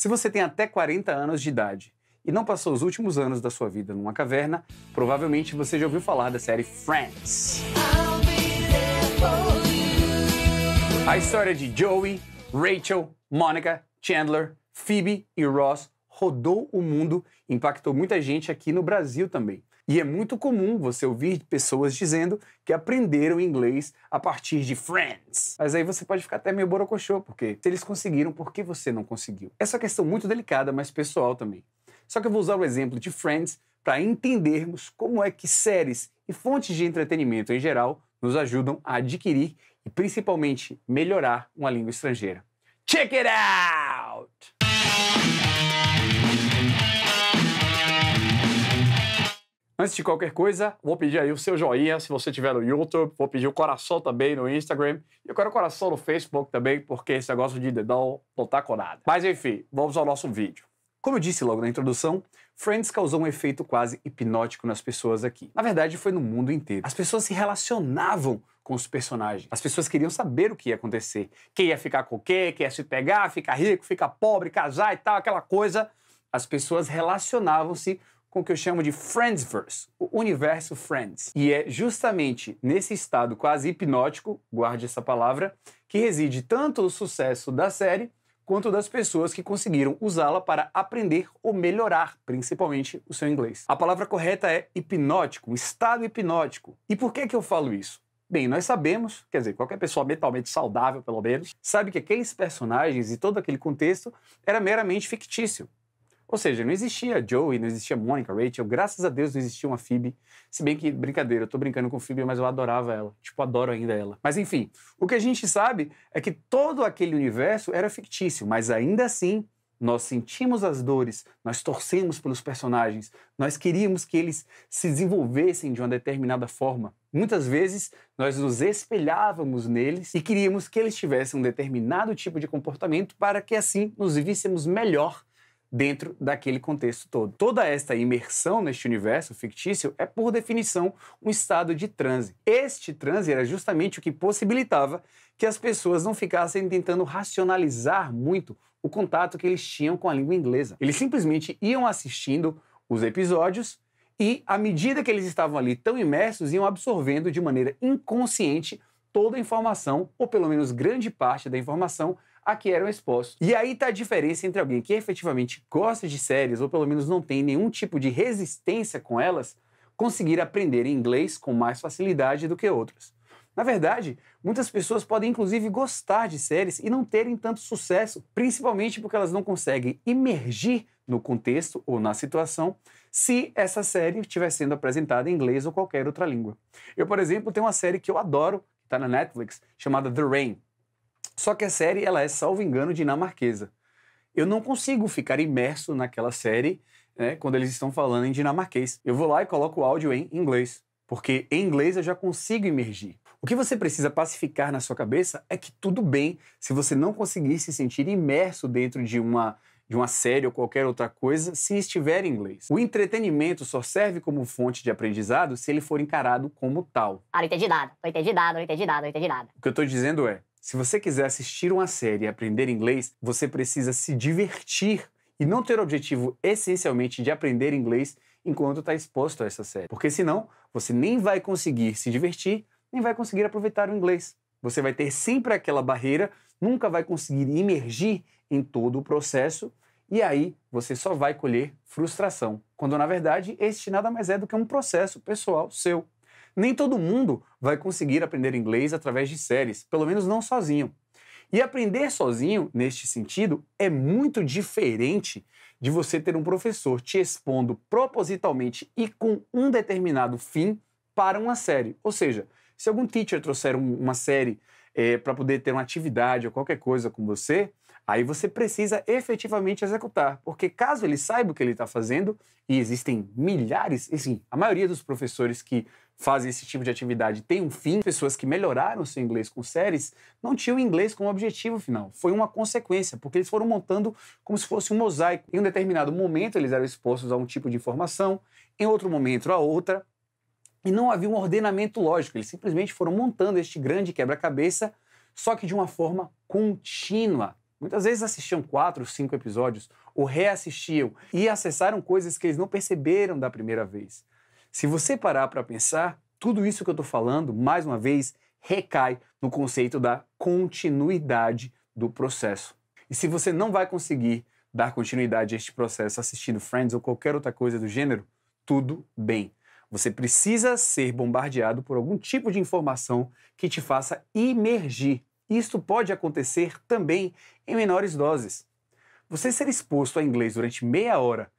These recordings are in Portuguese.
Se você tem até 40 anos de idade e não passou os últimos anos da sua vida numa caverna, provavelmente você já ouviu falar da série Friends. A história de Joey, Rachel, Monica, Chandler, Phoebe e Ross rodou o mundo, impactou muita gente aqui no Brasil também. E é muito comum você ouvir pessoas dizendo que aprenderam inglês a partir de Friends. Mas aí você pode ficar até meio borocochô, porque se eles conseguiram, por que você não conseguiu? Essa é uma questão muito delicada, mas pessoal também. Só que eu vou usar o exemplo de Friends para entendermos como é que séries e fontes de entretenimento em geral nos ajudam a adquirir e principalmente melhorar uma língua estrangeira. Check it out! Antes de qualquer coisa, vou pedir aí o seu joinha se você estiver no YouTube, vou pedir o coração também no Instagram e eu quero o coração no Facebook também, porque esse negócio de dedão não tá com nada. Mas enfim, vamos ao nosso vídeo. Como eu disse logo na introdução, Friends causou um efeito quase hipnótico nas pessoas aqui. Na verdade, foi no mundo inteiro. As pessoas se relacionavam com os personagens. As pessoas queriam saber o que ia acontecer. Quem ia ficar com quem quem ia se pegar, ficar rico, ficar pobre, casar e tal, aquela coisa. As pessoas relacionavam-se com o que eu chamo de Friendsverse, o universo Friends. E é justamente nesse estado quase hipnótico, guarde essa palavra, que reside tanto o sucesso da série quanto das pessoas que conseguiram usá-la para aprender ou melhorar, principalmente, o seu inglês. A palavra correta é hipnótico, estado hipnótico. E por que, que eu falo isso? Bem, nós sabemos, quer dizer, qualquer pessoa mentalmente saudável, pelo menos, sabe que aqueles personagens e todo aquele contexto era meramente fictício. Ou seja, não existia Joey, não existia Mônica, Rachel, graças a Deus não existia uma Phoebe. Se bem que, brincadeira, eu tô brincando com Phoebe, mas eu adorava ela. Tipo, adoro ainda ela. Mas enfim, o que a gente sabe é que todo aquele universo era fictício, mas ainda assim, nós sentimos as dores, nós torcemos pelos personagens, nós queríamos que eles se desenvolvessem de uma determinada forma. Muitas vezes nós nos espelhávamos neles e queríamos que eles tivessem um determinado tipo de comportamento para que assim nos víssemos melhor dentro daquele contexto todo. Toda esta imersão neste universo fictício é, por definição, um estado de transe. Este transe era justamente o que possibilitava que as pessoas não ficassem tentando racionalizar muito o contato que eles tinham com a língua inglesa. Eles simplesmente iam assistindo os episódios e, à medida que eles estavam ali tão imersos, iam absorvendo de maneira inconsciente toda a informação, ou pelo menos grande parte da informação, a que eram expostos. E aí tá a diferença entre alguém que efetivamente gosta de séries, ou pelo menos não tem nenhum tipo de resistência com elas, conseguir aprender inglês com mais facilidade do que outras. Na verdade, muitas pessoas podem inclusive gostar de séries e não terem tanto sucesso, principalmente porque elas não conseguem imergir no contexto ou na situação se essa série estiver sendo apresentada em inglês ou qualquer outra língua. Eu, por exemplo, tenho uma série que eu adoro, que está na Netflix, chamada The Rain. Só que a série, ela é, salvo engano, dinamarquesa. Eu não consigo ficar imerso naquela série né, quando eles estão falando em dinamarquês. Eu vou lá e coloco o áudio em inglês, porque em inglês eu já consigo imergir. O que você precisa pacificar na sua cabeça é que tudo bem se você não conseguir se sentir imerso dentro de uma de uma série ou qualquer outra coisa se estiver em inglês. O entretenimento só serve como fonte de aprendizado se ele for encarado como tal. Ah, não entendi nada, não entendi nada, não entendi nada, não entendi nada. O que eu estou dizendo é, se você quiser assistir uma série e aprender inglês, você precisa se divertir e não ter o objetivo essencialmente de aprender inglês enquanto está exposto a essa série. Porque senão, você nem vai conseguir se divertir, nem vai conseguir aproveitar o inglês. Você vai ter sempre aquela barreira, nunca vai conseguir imergir em todo o processo e aí você só vai colher frustração, quando na verdade este nada mais é do que um processo pessoal seu. Nem todo mundo vai conseguir aprender inglês através de séries, pelo menos não sozinho. E aprender sozinho, neste sentido, é muito diferente de você ter um professor te expondo propositalmente e com um determinado fim para uma série. Ou seja, se algum teacher trouxer uma série é, eh, para poder ter uma atividade ou qualquer coisa com você, Aí você precisa efetivamente executar, porque caso ele saiba o que ele está fazendo, e existem milhares, enfim, a maioria dos professores que fazem esse tipo de atividade tem um fim, pessoas que melhoraram seu inglês com séries não tinham inglês como objetivo final, foi uma consequência, porque eles foram montando como se fosse um mosaico. Em um determinado momento eles eram expostos a um tipo de informação, em outro momento a outra, e não havia um ordenamento lógico, eles simplesmente foram montando este grande quebra-cabeça, só que de uma forma contínua Muitas vezes assistiam quatro, cinco episódios, ou reassistiam e acessaram coisas que eles não perceberam da primeira vez. Se você parar para pensar, tudo isso que eu estou falando, mais uma vez, recai no conceito da continuidade do processo. E se você não vai conseguir dar continuidade a este processo assistindo Friends ou qualquer outra coisa do gênero, tudo bem. Você precisa ser bombardeado por algum tipo de informação que te faça imergir e isto pode acontecer também em menores doses. Você ser exposto a inglês durante meia hora,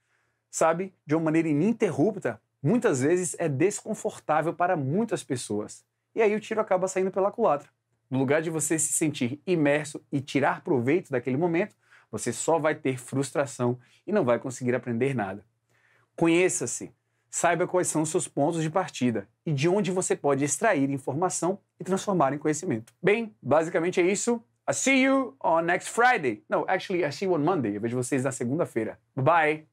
sabe, de uma maneira ininterrupta, muitas vezes é desconfortável para muitas pessoas. E aí o tiro acaba saindo pela culatra. No lugar de você se sentir imerso e tirar proveito daquele momento, você só vai ter frustração e não vai conseguir aprender nada. Conheça-se, Saiba quais são os seus pontos de partida e de onde você pode extrair informação e transformar em conhecimento. Bem, basicamente é isso. I see you on next Friday. No, actually, I see you on Monday. Eu vejo vocês na segunda-feira. Bye bye!